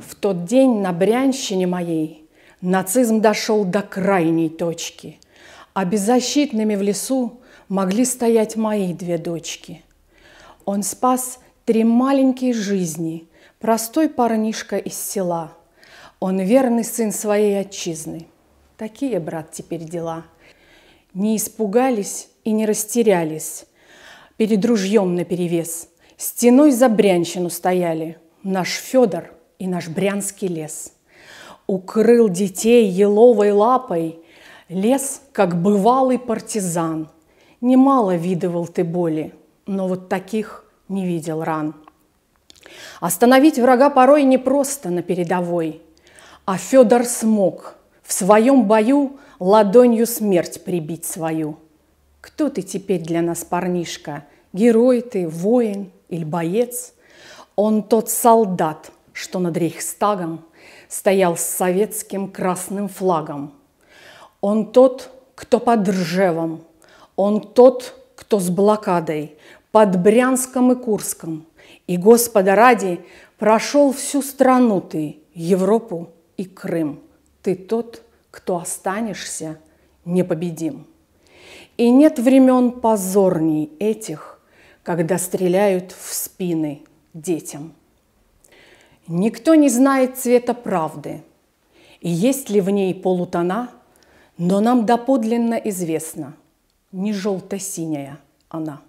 В тот день на Брянщине моей нацизм дошел до крайней точки, а беззащитными в лесу могли стоять мои две дочки. Он спас три маленькие жизни, простой парнишка из села. Он верный сын своей отчизны. Такие, брат, теперь дела. Не испугались и не растерялись. Перед ружьем наперевес, стеной за брянщину стояли. Наш Федор – и наш брянский лес. Укрыл детей еловой лапой лес, как бывалый партизан. Немало видывал ты боли, но вот таких не видел ран. Остановить врага порой непросто на передовой, а Федор смог в своем бою ладонью смерть прибить свою. Кто ты теперь для нас, парнишка? Герой ты, воин или боец? Он тот солдат, что над Рейхстагом стоял с советским красным флагом. Он тот, кто под Ржевом, он тот, кто с блокадой, под Брянском и Курском. И, Господа ради, прошел всю страну ты, Европу и Крым. Ты тот, кто останешься непобедим. И нет времен позорней этих, когда стреляют в спины детям. Никто не знает цвета правды и есть ли в ней полутона, но нам доподлинно известно, не желто-синяя она –